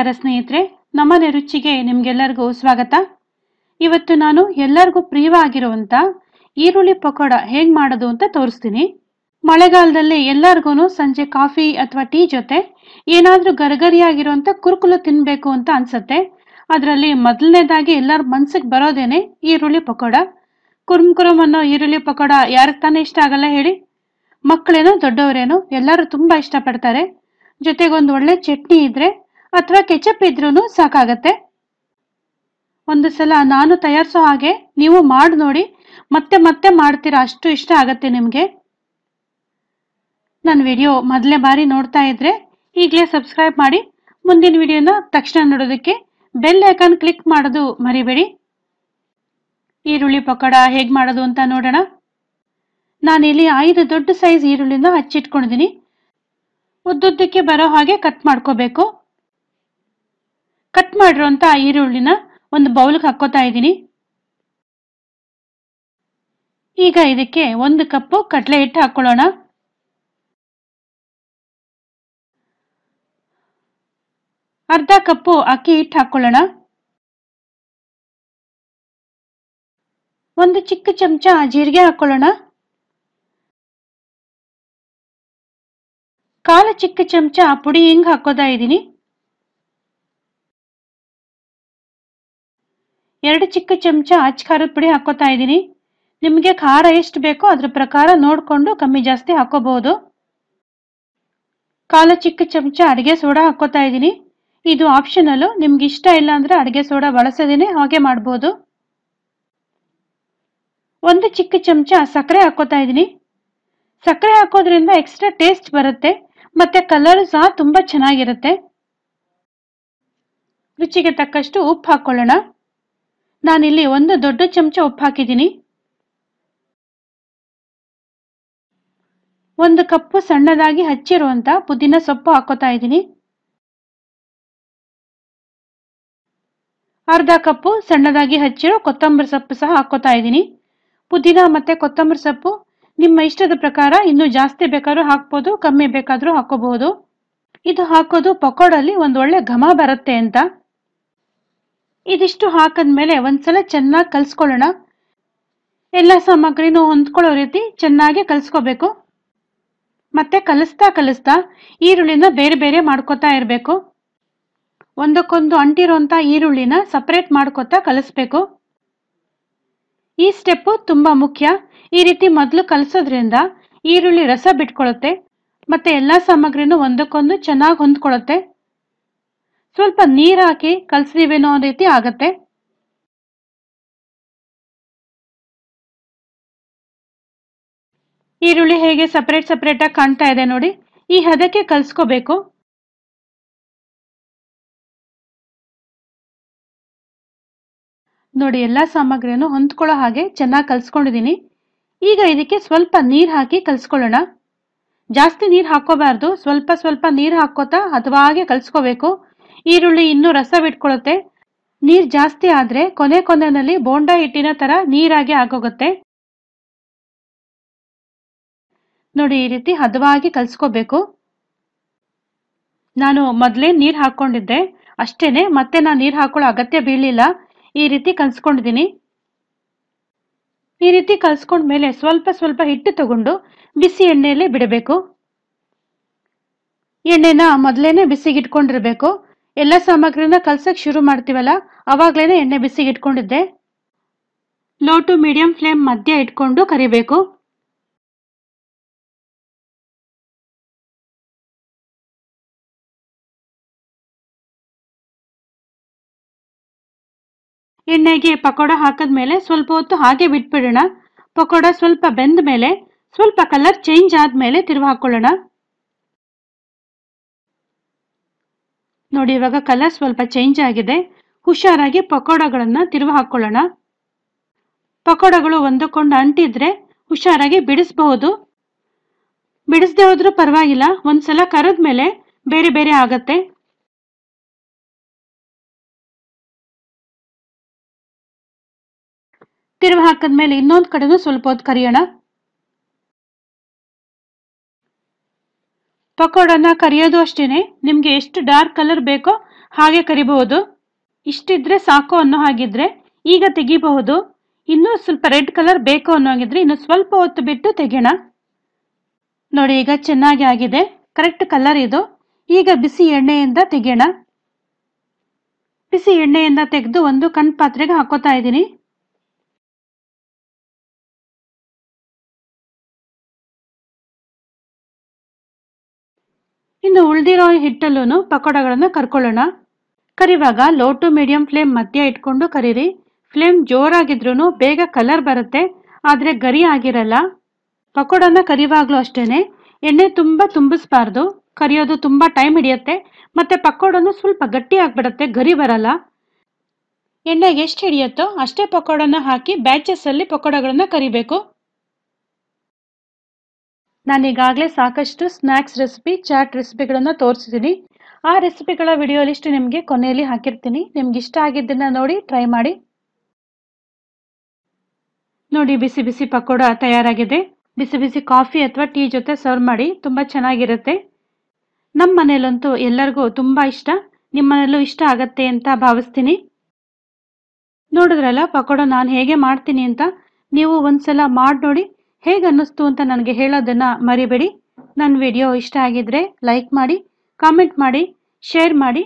ನಮಸ್ಕಾರ ಸ್ನೇಹಿತರೆ ನಮ್ಮನೆ ರುಚಿಗೆ ನಿಮ್ಗೆಲ್ಲರಿಗೂ ಸ್ವಾಗತ ಇವತ್ತು ನಾನು ಎಲ್ಲರಿಗೂ ಪ್ರಿಯವಾಗಿರುವಂತ ಈರುಳ್ಳಿ ಪಕೋಡ ಹೇಗ್ ಮಾಡೋದು ಅಂತ ತೋರಿಸ್ತೀನಿ ಮಳೆಗಾಲದಲ್ಲಿ ಎಲ್ಲರಿಗೂ ಸಂಜೆ ಕಾಫಿ ಅಥವಾ ಟೀ ಜೊತೆ ಏನಾದ್ರೂ ಗರಗರಿಯಾಗಿರುವಂತ ಕುರುಕುಲು ತಿನ್ಬೇಕು ಅಂತ ಅನ್ಸತ್ತೆ ಅದರಲ್ಲಿ ಮೊದಲನೇದಾಗಿ ಎಲ್ಲರ ಮನ್ಸಿಗೆ ಬರೋದೇನೆ ಈರುಳ್ಳಿ ಪಕೋಡ ಕುರುಮ್ ಕುರುಮ್ ಅನ್ನೋ ಈರುಳ್ಳಿ ಪಕೋಡ ಯಾರಕ್ ತಾನೇ ಇಷ್ಟ ಆಗಲ್ಲ ಹೇಳಿ ಮಕ್ಕಳೇನೋ ದೊಡ್ಡವರೇನೋ ಎಲ್ಲರೂ ತುಂಬಾ ಇಷ್ಟಪಡ್ತಾರೆ ಜೊತೆಗೊಂದು ಒಳ್ಳೆ ಚಟ್ನಿ ಇದ್ರೆ ಅಥವಾ ಕೆಚಪ್ ಇದ್ರೂ ಸಾಕಾಗತ್ತೆ ಒಂದು ಸಲ ನಾನು ತಯಾರಿಸೋ ಹಾಗೆ ನೀವು ಮಾಡಿ ನೋಡಿ ಮತ್ತೆ ಮತ್ತೆ ಮಾಡ್ತೀರಾ ಅಷ್ಟು ಇಷ್ಟ ಆಗತ್ತೆ ನಿಮಗೆ ನನ್ನ ವಿಡಿಯೋ ಮೊದಲೇ ಬಾರಿ ನೋಡ್ತಾ ಇದ್ರೆ ಈಗಲೇ ಸಬ್ಸ್ಕ್ರೈಬ್ ಮಾಡಿ ಮುಂದಿನ ವಿಡಿಯೋನ ತಕ್ಷಣ ನೋಡೋದಕ್ಕೆ ಬೆಲ್ ಐಕಾನ್ ಕ್ಲಿಕ್ ಮಾಡೋದು ಮರಿಬೇಡಿ ಈರುಳ್ಳಿ ಪಕೋಡ ಹೇಗೆ ಮಾಡೋದು ಅಂತ ನೋಡೋಣ ನಾನಿಲ್ಲಿ ಐದು ದೊಡ್ಡ ಸೈಜ್ ಈರುಳ್ಳಿನ ಹಚ್ಚಿಟ್ಕೊಂಡಿದ್ದೀನಿ ಉದ್ದುದ್ದಕ್ಕೆ ಬರೋ ಹಾಗೆ ಕಟ್ ಮಾಡ್ಕೋಬೇಕು ಕಟ್ ಮಾಡಿರೋಂಥ ಈರುಳ್ಳಿನ ಒಂದು ಬೌಲ್ಗೆ ಹಾಕೋತಾ ಇದ್ದೀನಿ ಈಗ ಇದಕ್ಕೆ ಒಂದು ಕಪ್ಪು ಕಡಲೆ ಹಿಟ್ಟು ಹಾಕೊಳ್ಳೋಣ ಅರ್ಧ ಕಪ್ಪು ಅಕ್ಕಿ ಹಿಟ್ಟು ಹಾಕೊಳ್ಳೋಣ ಒಂದು ಚಿಕ್ಕ ಚಮಚ ಜೀರಿಗೆ ಹಾಕೊಳ್ಳೋಣ ಕಾಲು ಚಿಕ್ಕ ಚಮಚ ಪುಡಿ ಹಿಂಗ್ ಹಾಕೋತಾ ಇದ್ದೀನಿ ಎರಡು ಚಿಕ್ಕ ಚಮಚ ಅಚ್ ಖಾರದ ಪುಡಿ ಹಾಕೋತಾ ಇದ್ದೀನಿ ನಿಮಗೆ ಖಾರ ಎಷ್ಟು ಬೇಕೋ ಅದ್ರ ಪ್ರಕಾರ ನೋಡಿಕೊಂಡು ಕಮ್ಮಿ ಜಾಸ್ತಿ ಹಾಕೋಬಹುದು ಕಾಲು ಚಿಕ್ಕ ಚಮಚ ಅಡುಗೆ ಸೋಡಾ ಹಾಕೋತಾ ಇದ್ದೀನಿ ಇದು ಆಪ್ಷನಲ್ಲು ನಿಮ್ಗೆ ಇಷ್ಟ ಇಲ್ಲ ಅಂದರೆ ಅಡುಗೆ ಸೋಡಾ ಬಳಸದೇನೆ ಹಾಗೆ ಮಾಡ್ಬೋದು ಒಂದು ಚಿಕ್ಕ ಚಮಚ ಸಕ್ಕರೆ ಹಾಕೋತಾ ಇದ್ದೀನಿ ಸಕ್ಕರೆ ಹಾಕೋದ್ರಿಂದ ಎಕ್ಸ್ಟ್ರಾ ಟೇಸ್ಟ್ ಬರುತ್ತೆ ಮತ್ತು ಕಲರ್ ಸಹ ತುಂಬ ಚೆನ್ನಾಗಿರುತ್ತೆ ರುಚಿಗೆ ತಕ್ಕಷ್ಟು ಉಪ್ಪು ಹಾಕ್ಕೊಳ್ಳೋಣ ನಾನಿಲ್ಲಿ ಒಂದು ದೊಡ್ಡ ಚಮಚ ಉಪ್ಪು ಹಾಕಿದ್ದೀನಿ ಒಂದು ಕಪ್ಪು ಸಣ್ಣದಾಗಿ ಹಚ್ಚಿರುವಂಥ ಪುದೀನ ಸೊಪ್ಪು ಹಾಕೋತಾ ಇದ್ದೀನಿ ಅರ್ಧ ಕಪ್ಪು ಸಣ್ಣದಾಗಿ ಹಚ್ಚಿರೋ ಕೊತ್ತಂಬರಿ ಸೊಪ್ಪು ಸಹ ಹಾಕೋತಾ ಇದ್ದೀನಿ ಪುದೀನ ಮತ್ತು ಕೊತ್ತಂಬರಿ ಸೊಪ್ಪು ನಿಮ್ಮ ಇಷ್ಟದ ಪ್ರಕಾರ ಇನ್ನೂ ಜಾಸ್ತಿ ಬೇಕಾದ್ರೂ ಹಾಕ್ಬೋದು ಕಮ್ಮಿ ಬೇಕಾದರೂ ಹಾಕೋಬಹುದು ಇದು ಹಾಕೋದು ಪಕೋಡಲ್ಲಿ ಒಂದು ಒಳ್ಳೆ ಘಮ ಬರುತ್ತೆ ಅಂತ ಇದಿಷ್ಟು ಹಾಕಿದ್ಮೇಲೆ ಒಂದ್ಸಲ ಚೆನ್ನಾಗಿ ಕಲ್ಸ್ಕೊಳ್ಳೋಣ ಎಲ್ಲ ಸಾಮಗ್ರಿನೂ ಹೊಂದ್ಕೊಳ್ಳೋ ರೀತಿ ಚೆನ್ನಾಗಿ ಕಲ್ಸ್ಕೋಬೇಕು ಮತ್ತೆ ಕಲಿಸ್ತಾ ಕಲಿಸ್ತಾ ಈರುಳ್ಳಿನ ಬೇರೆ ಬೇರೆ ಮಾಡ್ಕೋತಾ ಇರಬೇಕು ಒಂದಕ್ಕೊಂದು ಅಂಟಿರೋಂತ ಈರುಳ್ಳಿನ ಸಪ್ರೇಟ್ ಮಾಡ್ಕೋತಾ ಕಲಿಸ್ಬೇಕು ಈ ಸ್ಟೆಪ್ಪು ತುಂಬ ಮುಖ್ಯ ಈ ರೀತಿ ಮೊದಲು ಕಲಿಸೋದ್ರಿಂದ ಈರುಳ್ಳಿ ರಸ ಬಿಟ್ಕೊಳ್ಳುತ್ತೆ ಮತ್ತೆ ಎಲ್ಲ ಸಾಮಗ್ರಿನೂ ಒಂದಕ್ಕೊಂದು ಚೆನ್ನಾಗಿ ಹೊಂದ್ಕೊಳುತ್ತೆ ಸ್ವಲ್ಪ ನೀರ್ ಹಾಕಿ ಕಲಸಿದೀವೇನೋ ರೀತಿ ಆಗತ್ತೆ ಈರುಳ್ಳಿ ಹೇಗೆ ಸಪ್ರೇಟ್ ಆಗಿ ಕಾಣ್ತಾ ಇದೆ ನೋಡಿ ಈ ಹದಕ್ಕೆ ಕಲ್ಸ್ಕೋಬೇಕು ನೋಡಿ ಎಲ್ಲಾ ಸಾಮಗ್ರಿಯನ್ನು ಹೊಂದ್ಕೊಳ್ಳೋ ಹಾಗೆ ಚೆನ್ನಾಗಿ ಕಲ್ಸ್ಕೊಂಡಿದೀನಿ ಈಗ ಇದಕ್ಕೆ ಸ್ವಲ್ಪ ನೀರ್ ಹಾಕಿ ಕಲ್ಸ್ಕೊಳ್ಳೋಣ ಜಾಸ್ತಿ ನೀರು ಹಾಕೋಬಾರ್ದು ಸ್ವಲ್ಪ ಸ್ವಲ್ಪ ನೀರ್ ಹಾಕೋತಾ ಹದವಾಗೆ ಕಲ್ಸ್ಕೋಬೇಕು ಈರುಳ್ಳಿ ಇನ್ನೂ ರಸ ಬಿಟ್ಕೊಳುತ್ತೆ ನೀರ್ ಜಾಸ್ತಿ ಆದ್ರೆ ಕೊನೆ ಕೊನೆನಲ್ಲಿ ಬೋಂಡ ಹಿಟ್ಟಿನ ತರ ನೀರಾಗಿ ಆಗೋಗುತ್ತೆ ನೋಡಿ ಈ ರೀತಿ ಹದವಾಗಿ ಕಲ್ಸ್ಕೋಬೇಕು ನಾನು ಮೊದಲೇ ನೀರು ಹಾಕೊಂಡಿದ್ದೆ ಅಷ್ಟೇನೆ ಮತ್ತೆ ನಾನು ನೀರು ಹಾಕೊಳ್ಳೋ ಅಗತ್ಯ ಬೀಳಿಲ್ಲ ಈ ರೀತಿ ಕಲ್ಸ್ಕೊಂಡಿದ್ದೀನಿ ಈ ರೀತಿ ಮೇಲೆ ಸ್ವಲ್ಪ ಸ್ವಲ್ಪ ಹಿಟ್ಟು ತಗೊಂಡು ಬಿಸಿ ಎಣ್ಣೆಯಲ್ಲಿ ಬಿಡಬೇಕು ಎಣ್ಣೆನ ಮೊದಲೇನೆ ಬಿಸಿಗಿಟ್ಕೊಂಡಿರ್ಬೇಕು ಎಲ್ಲ ಸಾಮಗ್ರಿನ ಕಲ್ಸಕ್ ಶುರು ಮಾಡ್ತೀವಲ್ಲ ಅವಾಗ್ಲೇನೆ ಎಣ್ಣೆ ಬಿಸಿಗೆ ಇಟ್ಕೊಂಡಿದ್ದೆ ಲೋ ಟು ಮೀಡಿಯಂ ಫ್ಲೇಮ್ ಮಧ್ಯ ಇಟ್ಕೊಂಡು ಕರಿಬೇಕು ಎಣ್ಣೆಗೆ ಪಕೋಡ ಹಾಕಿದ ಮೇಲೆ ಸ್ವಲ್ಪ ಹೊತ್ತು ಹಾಗೆ ಬಿಟ್ಬಿಡೋಣ ಪಕೋಡ ಸ್ವಲ್ಪ ಬೆಂದ ಮೇಲೆ ಸ್ವಲ್ಪ ಕಲರ್ ಚೇಂಜ್ ಆದಮೇಲೆ ತಿರುವ ಹಾಕೊಳ್ಳೋಣ ನೋಡಿ ಇವಾಗ ಕಲರ್ ಸ್ವಲ್ಪ ಚೇಂಜ್ ಆಗಿದೆ ಹುಷಾರಾಗಿ ಪಕೋಡಗಳನ್ನು ತಿರುವ ಹಾಕೊಳ್ಳೋಣ ಪಕೋಡಗಳು ಒಂದಕ್ಕೊಂಡು ಅಂಟಿದ್ರೆ ಹುಷಾರಾಗಿ ಬಿಡಿಸಬಹುದು ಬಿಡಿಸದೆ ಹೋದ್ರೂ ಪರವಾಗಿಲ್ಲ ಒಂದ್ಸಲ ಕರೆದ ಮೇಲೆ ಬೇರೆ ಬೇರೆ ಆಗತ್ತೆ ತಿರುವ ಹಾಕದ್ಮೇಲೆ ಇನ್ನೊಂದು ಕಡೆನೂ ಸ್ವಲ್ಪ ಹೊತ್ತು ಕರಿಯೋಣ ಪಕೋಡನ ಕರಿಯೋದು ಅಷ್ಟೇನೆ ನಿಮಗೆ ಎಷ್ಟು ಡಾರ್ಕ್ ಕಲರ್ ಬೇಕೋ ಹಾಗೆ ಕರಿಬಹುದು ಇಷ್ಟಿದ್ರೆ ಸಾಕು ಅನ್ನೋ ಹಾಗಿದ್ರೆ ಈಗ ತೆಗಿಬಹುದು ಇನ್ನೂ ಸ್ವಲ್ಪ ರೆಡ್ ಕಲರ್ ಬೇಕು ಅನ್ನೋ ಹಾಗಿದ್ರೆ ಇನ್ನು ಸ್ವಲ್ಪ ಹೊತ್ತು ಬಿಟ್ಟು ತೆಗೆಯೋಣ ನೋಡಿ ಈಗ ಚೆನ್ನಾಗಿ ಆಗಿದೆ ಕರೆಕ್ಟ್ ಕಲರ್ ಇದು ಈಗ ಬಿಸಿ ಎಣ್ಣೆಯಿಂದ ತೆಗಿಯೋಣ ಬಿಸಿ ಎಣ್ಣೆಯಿಂದ ತೆಗೆದು ಒಂದು ಕಣ್ ಪಾತ್ರೆಗೆ ಹಾಕೋತಾ ಇದ್ದೀನಿ ಇನ್ನು ಉಳಿದಿರೋ ಹಿಟ್ಟಲ್ಲೂ ಪಕೋಡಗಳನ್ನು ಕರ್ಕೊಳ್ಳೋಣ ಕರಿವಾಗ ಲೋ ಟು ಮೀಡಿಯಂ ಫ್ಲೇಮ್ ಮಧ್ಯ ಇಟ್ಕೊಂಡು ಕರೀರಿ ಫ್ಲೇಮ್ ಜೋರಾಗಿದ್ರೂ ಬೇಗ ಕಲರ್ ಬರುತ್ತೆ ಆದರೆ ಗರಿ ಆಗಿರಲ್ಲ ಪಕೋಡನ ಕರಿವಾಗಲೂ ಅಷ್ಟೇ ಎಣ್ಣೆ ತುಂಬ ತುಂಬಿಸ್ಬಾರ್ದು ಕರಿಯೋದು ತುಂಬ ಟೈಮ್ ಹಿಡಿಯುತ್ತೆ ಮತ್ತು ಪಕೋಡನು ಸ್ವಲ್ಪ ಗಟ್ಟಿ ಆಗಿಬಿಡುತ್ತೆ ಗರಿ ಬರಲ್ಲ ಎಣ್ಣೆಗೆ ಎಷ್ಟು ಹಿಡಿಯುತ್ತೋ ಅಷ್ಟೇ ಪಕೋಡನ ಹಾಕಿ ಬ್ಯಾಚಸ್ಸಲ್ಲಿ ಪಕೋಡಗಳನ್ನು ಕರಿಬೇಕು ನಾನು ಈಗಾಗಲೇ ಸಾಕಷ್ಟು ಸ್ನ್ಯಾಕ್ಸ್ ರೆಸಿಪಿ ಚಾಟ್ ರೆಸಿಪಿಗಳನ್ನು ತೋರಿಸಿದ್ದೀನಿ ಆ ರೆಸಿಪಿಗಳ ವಿಡಿಯೋ ಲಿಸ್ಟ್ ನಿಮಗೆ ಕೊನೆಯಲ್ಲಿ ಹಾಕಿರ್ತೀನಿ ನಿಮ್ಗೆ ಇಷ್ಟ ಆಗಿದ್ದನ್ನು ನೋಡಿ ಟ್ರೈ ಮಾಡಿ ನೋಡಿ ಬಿಸಿ ಬಿಸಿ ಪಕೋಡ ತಯಾರಾಗಿದೆ ಬಿಸಿ ಬಿಸಿ ಕಾಫಿ ಅಥವಾ ಟೀ ಜೊತೆ ಸರ್ವ್ ಮಾಡಿ ತುಂಬ ಚೆನ್ನಾಗಿರುತ್ತೆ ನಮ್ಮ ಮನೇಲಂತೂ ಎಲ್ಲರಿಗೂ ತುಂಬ ಇಷ್ಟ ನಿಮ್ಮ ಮನೇಲೂ ಇಷ್ಟ ಆಗತ್ತೆ ಅಂತ ಭಾವಿಸ್ತೀನಿ ನೋಡಿದ್ರಲ್ಲ ಪಕೋಡ ನಾನು ಹೇಗೆ ಮಾಡ್ತೀನಿ ಅಂತ ನೀವು ಒಂದ್ಸಲ ಮಾಡಿ ನೋಡಿ ಅನ್ನಿಸ್ತು ಅಂತ ನನಗೆ ಹೇಳೋದನ್ನು ಮರಿಬೇಡಿ ನನ್ನ ವಿಡಿಯೋ ಇಷ್ಟ ಆಗಿದ್ರೆ ಲೈಕ್ ಮಾಡಿ ಕಾಮೆಂಟ್ ಮಾಡಿ ಶೇರ್ ಮಾಡಿ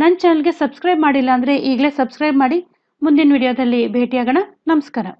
ನನ್ನ ಚಾನಲ್ಗೆ ಸಬ್ಸ್ಕ್ರೈಬ್ ಮಾಡಿಲ್ಲ ಅಂದರೆ ಈಗಲೇ ಸಬ್ಸ್ಕ್ರೈಬ್ ಮಾಡಿ ಮುಂದಿನ ವಿಡಿಯೋದಲ್ಲಿ ಭೇಟಿಯಾಗೋಣ ನಮಸ್ಕಾರ